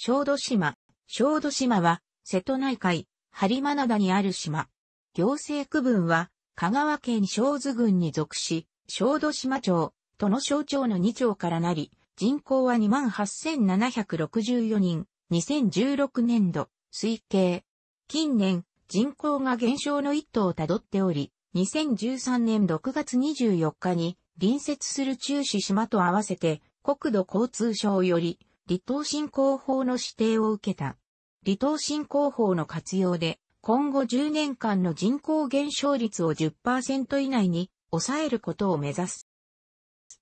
小豆島。小豆島は、瀬戸内海、播磨灘にある島。行政区分は、香川県小豆郡に属し、小豆島町、都の省庁の2町からなり、人口は28,764人、2016年度、推計。近年、人口が減少の一途をたどっており、2013年6月24日に、隣接する中市島と合わせて、国土交通省より、離島振興法の指定を受けた。離島振興法の活用で、今後10年間の人口減少率を10%以内に抑えることを目指す。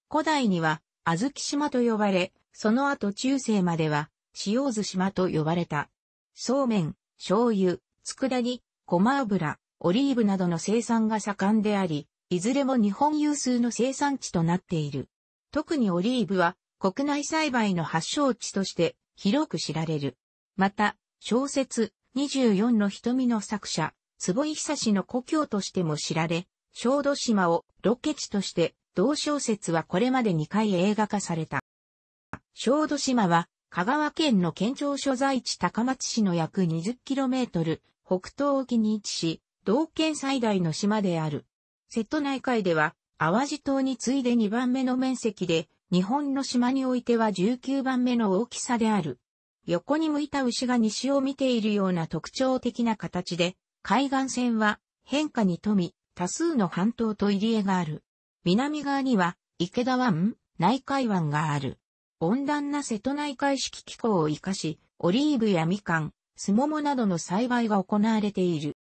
古代には、小豆島と呼ばれ、その後中世までは、塩津島と呼ばれた。そうめん、醤油、佃煮、ごま油、オリーブなどの生産が盛んであり、いずれも日本有数の生産地となっている。特にオリーブは国内栽培の発祥地として広く知られる。また、小説24の瞳の作者、坪井久志の故郷としても知られ、小豆島をロケ地として同小説はこれまで2回映画化された。小豆島は香川県の県庁所在地高松市の約 20km 北東沖に位置し、同県最大の島である。瀬戸内海では淡路島に次いで2番目の面積で日本の島においては19番目の大きさである。横に向いた牛が西を見ているような特徴的な形で、海岸線は変化に富み、多数の半島と入り江がある。南側には池田湾、内海湾がある。温暖な瀬戸内海式気候を生かし、オリーブやみかん、スモモなどの栽培が行われている。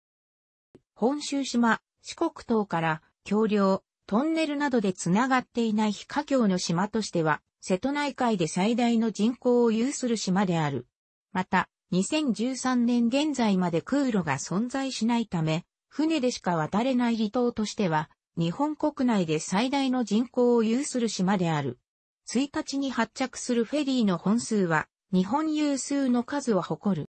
本州島、四国島から、橋梁、トンネルなどでつながっていない非華僑の島としては、瀬戸内海で最大の人口を有する島である。また、2013年現在まで空路が存在しないため、船でしか渡れない離島としては、日本国内で最大の人口を有する島である。1日に発着するフェリーの本数は、日本有数の数を誇る。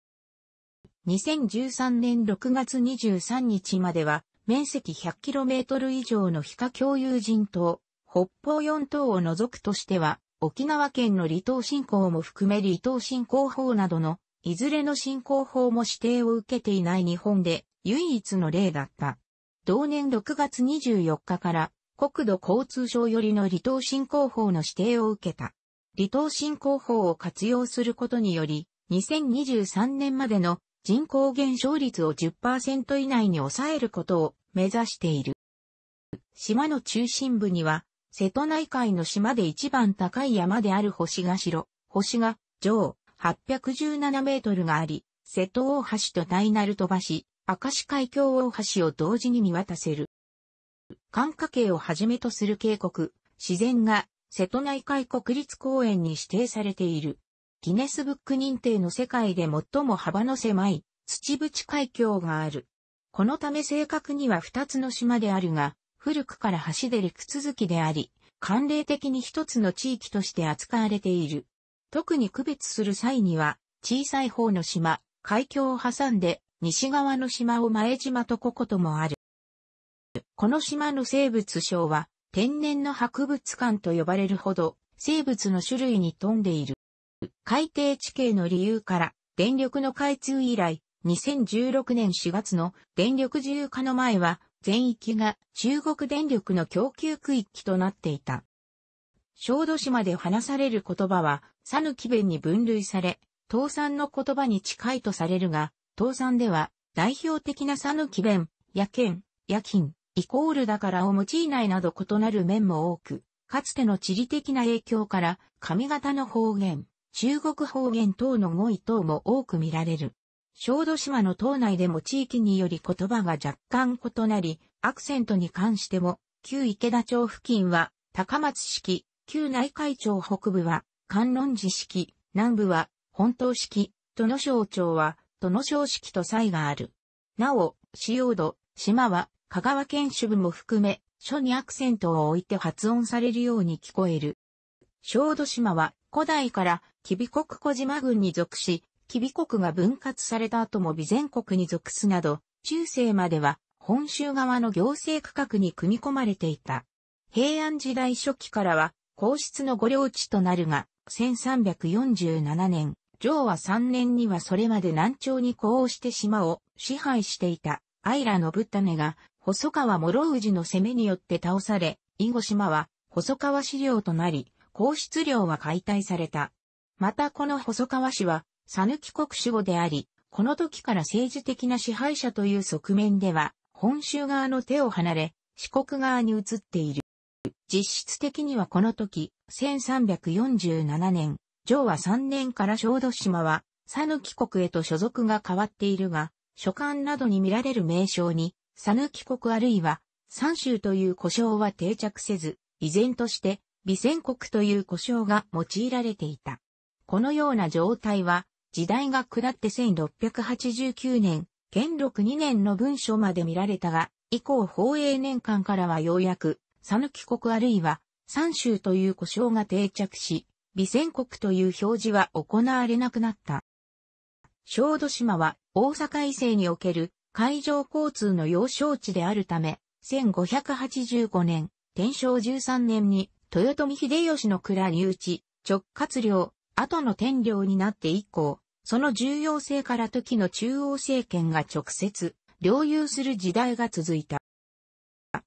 2013年6月23日までは、面積 100km 以上の非可共有人島、北方四島を除くとしては、沖縄県の離島振興も含め離島振興法などの、いずれの振興法も指定を受けていない日本で唯一の例だった。同年6月24日から国土交通省よりの離島振興法の指定を受けた。離島振興法を活用することにより、2023年までの人口減少率を10%以内に抑えることを目指している。島の中心部には、瀬戸内海の島で一番高い山である星ヶ城、星ヶ城817メートルがあり、瀬戸大橋と大鳴ば橋、明石海峡大橋を同時に見渡せる。関河系をはじめとする渓谷、自然が瀬戸内海国立公園に指定されている。ギネスブック認定の世界で最も幅の狭い土淵海峡がある。このため正確には二つの島であるが、古くから橋で陸続きであり、慣例的に一つの地域として扱われている。特に区別する際には、小さい方の島、海峡を挟んで、西側の島を前島とここともある。この島の生物省は、天然の博物館と呼ばれるほど、生物の種類に富んでいる。海底地形の理由から、電力の開通以来、2016年4月の電力自由化の前は全域が中国電力の供給区域となっていた。小豆島で話される言葉は、さぬき弁に分類され、倒産の言葉に近いとされるが、倒産では代表的なさぬき弁、夜剣、夜勤、イコールだからを用いないなど異なる面も多く、かつての地理的な影響から、上方の方言、中国方言等の語彙等も多く見られる。小豆島の島内でも地域により言葉が若干異なり、アクセントに関しても、旧池田町付近は高松式、旧内海町北部は観音寺式、南部は本島式、都省庁は都省式と差異がある。なお、塩土、島は香川県主部も含め、書にアクセントを置いて発音されるように聞こえる。小豆島は古代から吉備国小島郡に属し、吉備国が分割された後も備前国に属すなど、中世までは本州側の行政区画に組み込まれていた。平安時代初期からは皇室の御領地となるが、1347年、上和3年にはそれまで南朝に呼応して島を支配していた、アイラのブッタネが、細川諸氏の攻めによって倒され、以後島は細川市領となり、皇室領は解体された。またこの細川市は、サヌキ国主語であり、この時から政治的な支配者という側面では、本州側の手を離れ、四国側に移っている。実質的にはこの時、1347年、上和3年から小豆島は、サヌキ国へと所属が変わっているが、書簡などに見られる名称に、サヌキ国あるいは、三州という故障は定着せず、依然として、備前国という故障が用いられていた。このような状態は、時代が下って1689年、元禄2年の文書まで見られたが、以降宝永年間からはようやく、佐抜国あるいは、三州という故称が定着し、備前国という表示は行われなくなった。小豆島は大阪伊勢における海上交通の要衝地であるため、1585年、天正13年に豊臣秀吉の蔵に打ち、直轄領、後の天領になって以降、その重要性から時の中央政権が直接、領有する時代が続いた。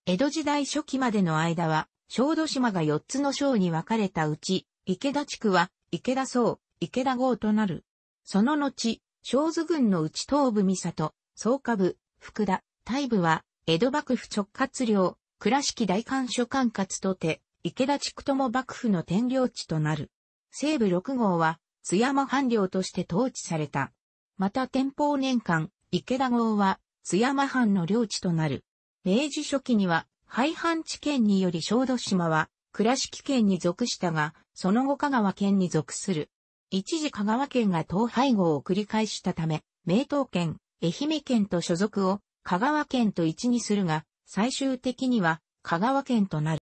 江戸時代初期までの間は、小豆島が4つの省に分かれたうち、池田地区は、池田荘、池田郷となる。その後、小津郡の内東部三里、草下部、福田、大部は、江戸幕府直轄領、倉敷大官所管轄とて、池田地区とも幕府の天領地となる。西部6号は津山藩領として統治された。また天保年間、池田号は津山藩の領地となる。明治初期には廃藩地県により小豆島は倉敷県に属したが、その後香川県に属する。一時香川県が統廃合を繰り返したため、名東県、愛媛県と所属を香川県と一にするが、最終的には香川県となる。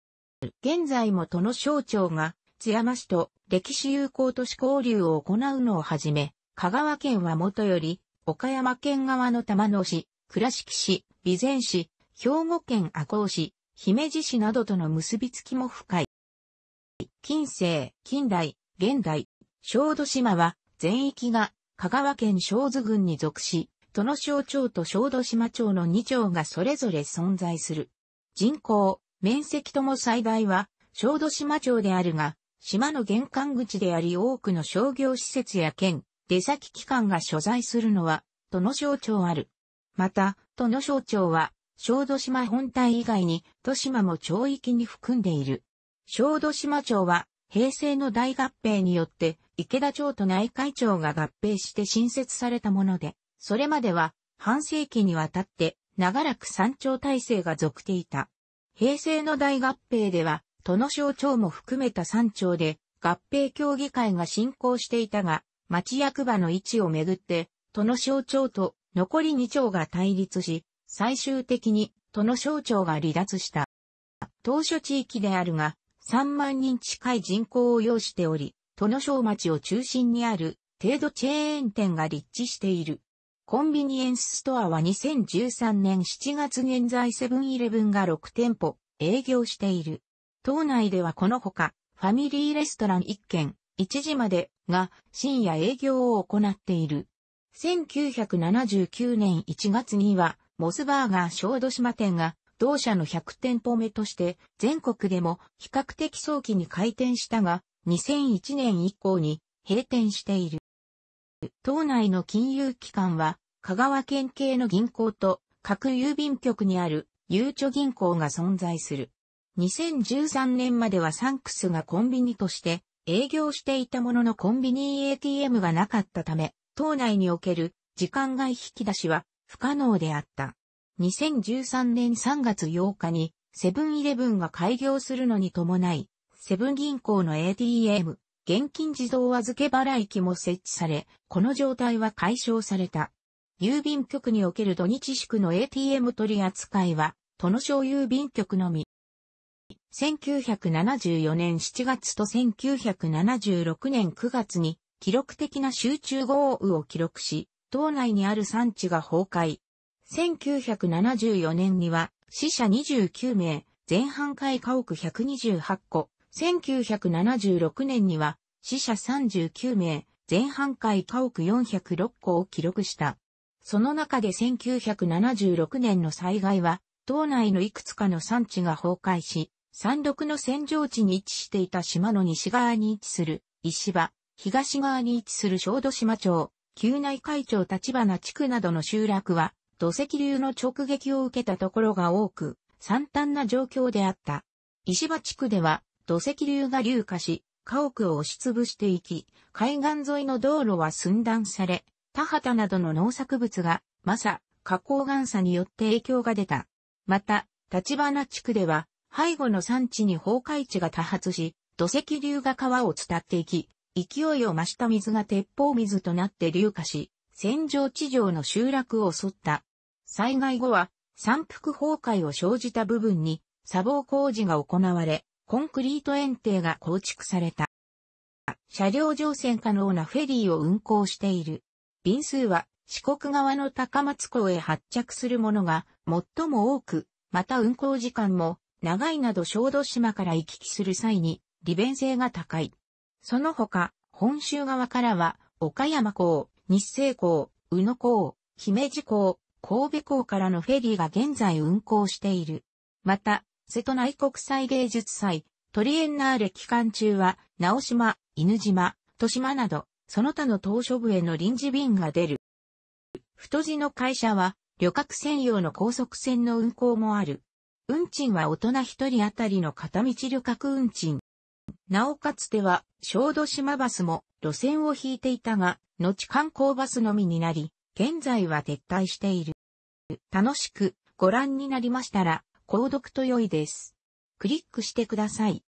現在も都の省庁が津山市と歴史友好都市交流を行うのをはじめ、香川県はもとより、岡山県側の玉野市、倉敷市、備前市、兵庫県赤穂市、姫路市などとの結びつきも深い。近世、近代、現代、小豆島は全域が香川県小豆郡に属し、の省庁と小豆島町の2町がそれぞれ存在する。人口、面積とも最大は小豆島町であるが、島の玄関口であり多くの商業施設や県、出先機関が所在するのは、都の省庁ある。また、都の省庁は、小豆島本体以外に、都島も町域に含んでいる。小豆島町は、平成の大合併によって、池田町と内海町が合併して新設されたもので、それまでは、半世紀にわたって、長らく山頂体制が続いていた。平成の大合併では、の省庁も含めた3町で合併協議会が進行していたが、町役場の位置をめぐって、都の省庁と残り2丁が対立し、最終的に都の省庁が離脱した。当初地域であるが、3万人近い人口を要しており、都の省町を中心にある程度チェーン店が立地している。コンビニエンスストアは2013年7月現在セブンイレブンが6店舗営業している。島内ではこのほか、ファミリーレストラン1軒、1時までが深夜営業を行っている。1979年1月には、モスバーガー小豆島店が同社の100店舗目として全国でも比較的早期に開店したが、2001年以降に閉店している。島内の金融機関は、香川県系の銀行と各郵便局にあるゆうちょ銀行が存在する。2013年まではサンクスがコンビニとして営業していたもののコンビニ ATM がなかったため、島内における時間外引き出しは不可能であった。2013年3月8日にセブンイレブンが開業するのに伴い、セブン銀行の ATM、現金自動預け払い機も設置され、この状態は解消された。郵便局における土日宿の ATM 取り扱いは、都の省郵便局のみ。1974年7月と1976年9月に記録的な集中豪雨を記録し、島内にある産地が崩壊。1974年には死者29名、前半海家屋128戸。1976年には死者39名、前半海家屋406戸を記録した。その中で1976年の災害は、島内のいくつかの産地が崩壊し、山麓の扇状地に位置していた島の西側に位置する石場、東側に位置する小豆島町、旧内海町立花地区などの集落は土石流の直撃を受けたところが多く、惨憺な状況であった。石場地区では土石流が流下し、家屋を押しつぶしていき、海岸沿いの道路は寸断され、田畑などの農作物が、まさ、河口岩差によって影響が出た。また、立花地区では、背後の山地に崩壊地が多発し、土石流が川を伝っていき、勢いを増した水が鉄砲水となって流下し、戦場地上の集落を襲った。災害後は、山腹崩壊を生じた部分に、砂防工事が行われ、コンクリート園庭が構築された。車両乗船可能なフェリーを運航している。便数は四国側の高松港へ発着するものが最も多く、また運航時間も長いなど小豆島から行き来する際に利便性が高い。その他、本州側からは、岡山港、日生港、宇野港、姫路港、神戸港からのフェリーが現在運航している。また、瀬戸内国際芸術祭、トリエンナーレ期間中は、直島、犬島、豊島など、その他の島嶼部への臨時便が出る。太字の会社は、旅客専用の高速船の運航もある。運賃は大人一人当たりの片道旅客運賃。なおかつては、小豆島バスも路線を引いていたが、後観光バスのみになり、現在は撤退している。楽しくご覧になりましたら、購読と良いです。クリックしてください。